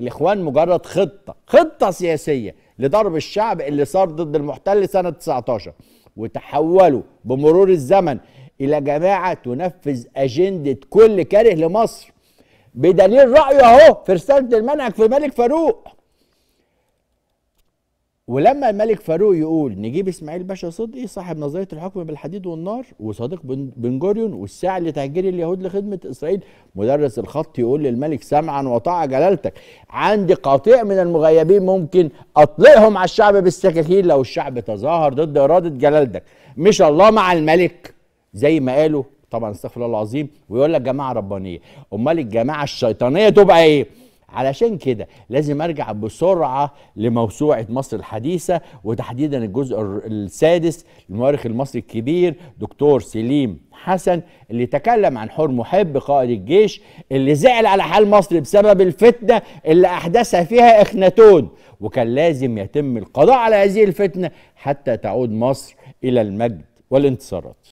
الاخوان مجرد خطه خطه سياسيه لضرب الشعب اللي صار ضد المحتل سنه 19 وتحولوا بمرور الزمن الى جماعه تنفذ اجنده كل كاره لمصر بدليل رايه اهو في رساله المنهج في ملك فاروق ولما الملك فاروق يقول نجيب اسماعيل باشا صدقي صاحب نظريه الحكم بالحديد والنار وصادق بن جوريون والساعي لتهجير اليهود لخدمه اسرائيل مدرس الخط يقول للملك سمعا وطاعه جلالتك عندي قطيع من المغيبين ممكن اطلقهم على الشعب بالسكاكين لو الشعب تظاهر ضد اراده جلالتك مش الله مع الملك زي ما قالوا طبعا استغفر الله العظيم ويقول لك جماعه ربانيه امال الجماعه الشيطانيه تبقى ايه علشان كده لازم ارجع بسرعه لموسوعه مصر الحديثه وتحديدا الجزء السادس المؤرخ المصري الكبير دكتور سليم حسن اللي تكلم عن حور محب قائد الجيش اللي زعل على حال مصر بسبب الفتنه اللي احدثها فيها اخناتون وكان لازم يتم القضاء على هذه الفتنه حتى تعود مصر الى المجد والانتصارات